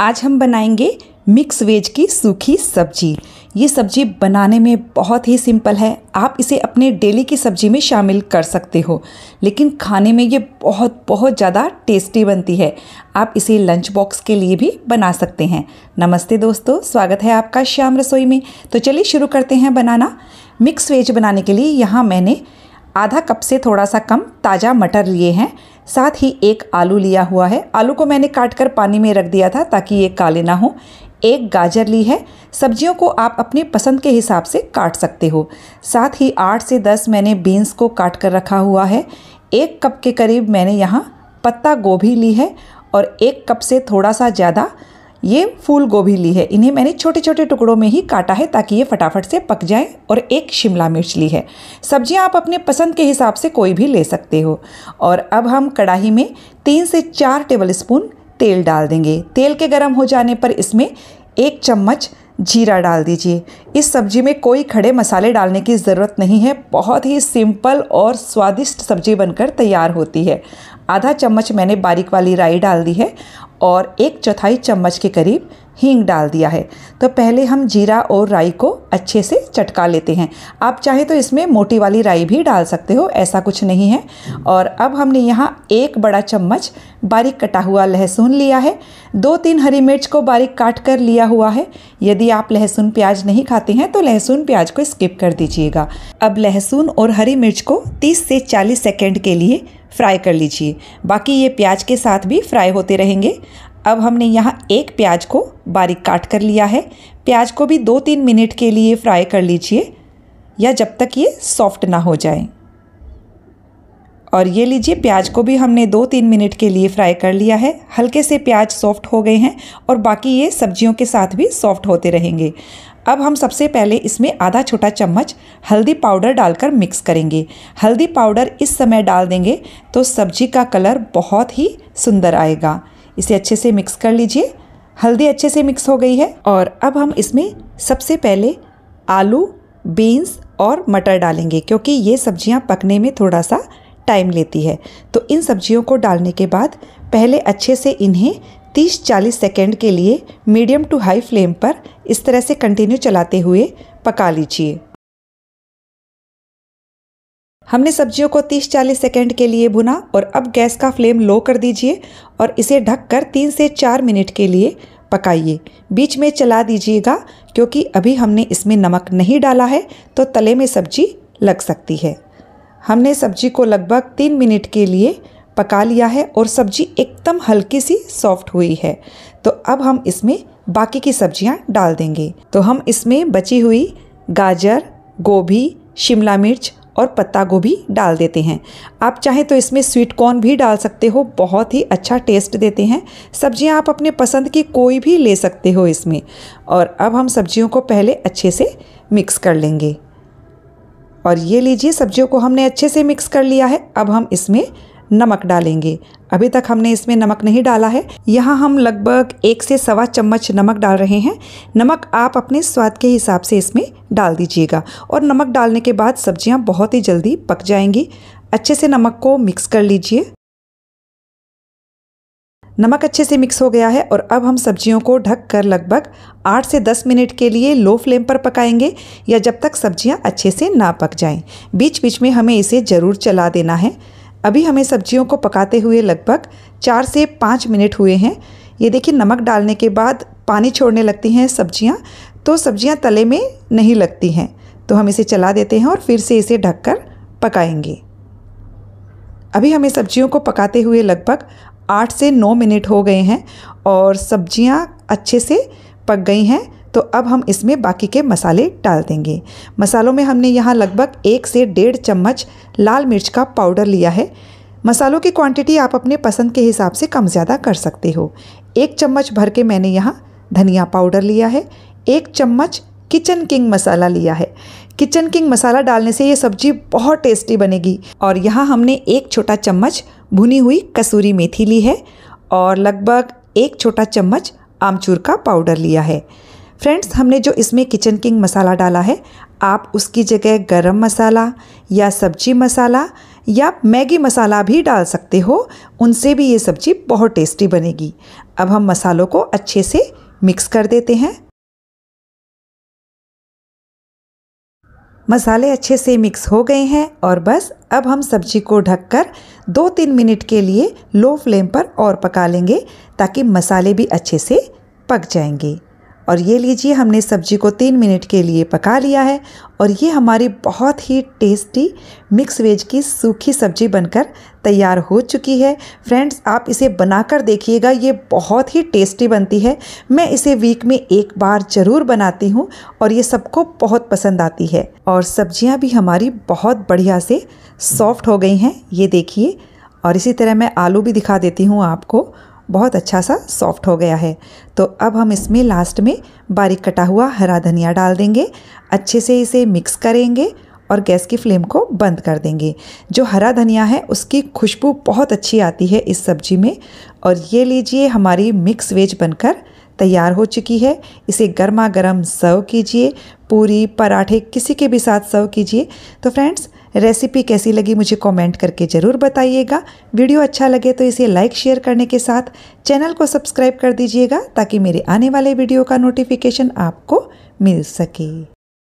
आज हम बनाएंगे मिक्स वेज की सूखी सब्जी ये सब्जी बनाने में बहुत ही सिंपल है आप इसे अपने डेली की सब्जी में शामिल कर सकते हो लेकिन खाने में ये बहुत बहुत ज़्यादा टेस्टी बनती है आप इसे लंच बॉक्स के लिए भी बना सकते हैं नमस्ते दोस्तों स्वागत है आपका श्याम रसोई में तो चलिए शुरू करते हैं बनाना मिक्स वेज बनाने के लिए यहाँ मैंने आधा कप से थोड़ा सा कम ताज़ा मटर लिए हैं साथ ही एक आलू लिया हुआ है आलू को मैंने काट कर पानी में रख दिया था ताकि ये काले ना हो एक गाजर ली है सब्जियों को आप अपनी पसंद के हिसाब से काट सकते हो साथ ही आठ से दस मैंने बीन्स को काट कर रखा हुआ है एक कप के करीब मैंने यहाँ पत्ता गोभी ली है और एक कप से थोड़ा सा ज़्यादा ये फूल गोभी ली है इन्हें मैंने छोटे छोटे टुकड़ों में ही काटा है ताकि ये फटाफट से पक जाए और एक शिमला मिर्च ली है सब्जियां आप अपने पसंद के हिसाब से कोई भी ले सकते हो और अब हम कढ़ाही में तीन से चार टेबल स्पून तेल डाल देंगे तेल के गर्म हो जाने पर इसमें एक चम्मच जीरा डाल दीजिए इस सब्जी में कोई खड़े मसाले डालने की ज़रूरत नहीं है बहुत ही सिंपल और स्वादिष्ट सब्जी बनकर तैयार होती है आधा चम्मच मैंने बारीक वाली राई डाल दी है और एक चौथाई चम्मच के करीब हींग डाल दिया है तो पहले हम जीरा और राई को अच्छे से चटका लेते हैं आप चाहे तो इसमें मोटी वाली राई भी डाल सकते हो ऐसा कुछ नहीं है और अब हमने यहाँ एक बड़ा चम्मच बारीक कटा हुआ लहसुन लिया है दो तीन हरी मिर्च को बारीक काट कर लिया हुआ है यदि आप लहसुन प्याज नहीं खाते हैं तो लहसुन प्याज को स्किप कर दीजिएगा अब लहसुन और हरी मिर्च को 30 से 40 सेकेंड के लिए फ्राई कर लीजिए बाकी ये प्याज के साथ भी फ्राई होते रहेंगे अब हमने यहाँ एक प्याज को बारीक काट कर लिया है प्याज को भी दो तीन मिनट के लिए फ्राई कर लीजिए या जब तक ये सॉफ्ट ना हो जाए और ये लीजिए प्याज को भी हमने दो तीन मिनट के लिए फ्राई कर लिया है हल्के से प्याज सॉफ्ट हो गए हैं और बाकी ये सब्जियों के साथ भी सॉफ्ट होते रहेंगे अब हम सबसे पहले इसमें आधा छोटा चम्मच हल्दी पाउडर डालकर मिक्स करेंगे हल्दी पाउडर इस समय डाल देंगे तो सब्जी का कलर बहुत ही सुंदर आएगा इसे अच्छे से मिक्स कर लीजिए हल्दी अच्छे से मिक्स हो गई है और अब हम इसमें सबसे पहले आलू बीन्स और मटर डालेंगे क्योंकि ये सब्ज़ियाँ पकने में थोड़ा सा टाइम लेती है तो इन सब्जियों को डालने के बाद पहले अच्छे से इन्हें 30-40 सेकेंड के लिए मीडियम टू हाई फ्लेम पर इस तरह से कंटिन्यू चलाते हुए पका लीजिए हमने सब्जियों को 30-40 सेकेंड के लिए भुना और अब गैस का फ्लेम लो कर दीजिए और इसे ढककर तीन से चार मिनट के लिए पकाइए बीच में चला दीजिएगा क्योंकि अभी हमने इसमें नमक नहीं डाला है तो तले में सब्जी लग सकती है हमने सब्जी को लगभग तीन मिनट के लिए पका लिया है और सब्जी एकदम हल्की सी सॉफ्ट हुई है तो अब हम इसमें बाकी की सब्जियां डाल देंगे तो हम इसमें बची हुई गाजर गोभी शिमला मिर्च और पत्ता गोभी डाल देते हैं आप चाहें तो इसमें स्वीट कॉर्न भी डाल सकते हो बहुत ही अच्छा टेस्ट देते हैं सब्जियां आप अपने पसंद की कोई भी ले सकते हो इसमें और अब हम सब्जियों को पहले अच्छे से मिक्स कर लेंगे और ये लीजिए सब्जियों को हमने अच्छे से मिक्स कर लिया है अब हम इसमें नमक डालेंगे अभी तक हमने इसमें नमक नहीं डाला है यहाँ हम लगभग एक से सवा चम्मच नमक डाल रहे हैं नमक आप अपने स्वाद के हिसाब से इसमें डाल दीजिएगा और नमक डालने के बाद सब्जियाँ बहुत ही जल्दी पक जाएंगी अच्छे से नमक को मिक्स कर लीजिए नमक अच्छे से मिक्स हो गया है और अब हम सब्जियों को ढक कर लगभग 8 से 10 मिनट के लिए लो फ्लेम पर पकाएंगे या जब तक सब्जियां अच्छे से ना पक जाएं। बीच बीच में हमें इसे ज़रूर चला देना है अभी हमें सब्जियों को पकाते हुए लगभग चार से पाँच मिनट हुए हैं ये देखिए नमक डालने के बाद पानी छोड़ने लगती हैं सब्जियाँ तो सब्जियाँ तले में नहीं लगती हैं तो हम इसे चला देते हैं और फिर से इसे ढककर पकाएंगे अभी हमें सब्जियों को पकाते हुए लगभग आठ से नौ मिनट हो गए हैं और सब्ज़ियाँ अच्छे से पक गई हैं तो अब हम इसमें बाकी के मसाले डाल देंगे मसालों में हमने यहाँ लगभग एक से डेढ़ चम्मच लाल मिर्च का पाउडर लिया है मसालों की क्वांटिटी आप अपने पसंद के हिसाब से कम ज़्यादा कर सकते हो एक चम्मच भर के मैंने यहाँ धनिया पाउडर लिया है एक चम्मच किचन किंग मसाला लिया है किचन किंग मसाला डालने से ये सब्जी बहुत टेस्टी बनेगी और यहाँ हमने एक छोटा चम्मच भुनी हुई कसूरी मेथी ली है और लगभग एक छोटा चम्मच आमचूर का पाउडर लिया है फ्रेंड्स हमने जो इसमें किचन किंग मसाला डाला है आप उसकी जगह गरम मसाला या सब्जी मसाला या मैगी मसाला भी डाल सकते हो उनसे भी ये सब्जी बहुत टेस्टी बनेगी अब हम मसालों को अच्छे से मिक्स कर देते हैं मसाले अच्छे से मिक्स हो गए हैं और बस अब हम सब्जी को ढककर दो तीन मिनट के लिए लो फ्लेम पर और पका लेंगे ताकि मसाले भी अच्छे से पक जाएंगे और ये लीजिए हमने सब्जी को तीन मिनट के लिए पका लिया है और ये हमारी बहुत ही टेस्टी मिक्स वेज की सूखी सब्जी बनकर तैयार हो चुकी है फ्रेंड्स आप इसे बनाकर देखिएगा ये बहुत ही टेस्टी बनती है मैं इसे वीक में एक बार ज़रूर बनाती हूँ और ये सबको बहुत पसंद आती है और सब्जियाँ भी हमारी बहुत बढ़िया से सॉफ्ट हो गई हैं ये देखिए और इसी तरह मैं आलू भी दिखा देती हूँ आपको बहुत अच्छा सा सॉफ्ट हो गया है तो अब हम इसमें लास्ट में बारीक कटा हुआ हरा धनिया डाल देंगे अच्छे से इसे मिक्स करेंगे और गैस की फ्लेम को बंद कर देंगे जो हरा धनिया है उसकी खुशबू बहुत अच्छी आती है इस सब्जी में और ये लीजिए हमारी मिक्स वेज बनकर तैयार हो चुकी है इसे गर्मा गर्म सर्व कीजिए पूरी पराठे किसी के भी साथ सर्व कीजिए तो फ्रेंड्स रेसिपी कैसी लगी मुझे कमेंट करके ज़रूर बताइएगा वीडियो अच्छा लगे तो इसे लाइक शेयर करने के साथ चैनल को सब्सक्राइब कर दीजिएगा ताकि मेरे आने वाले वीडियो का नोटिफिकेशन आपको मिल सके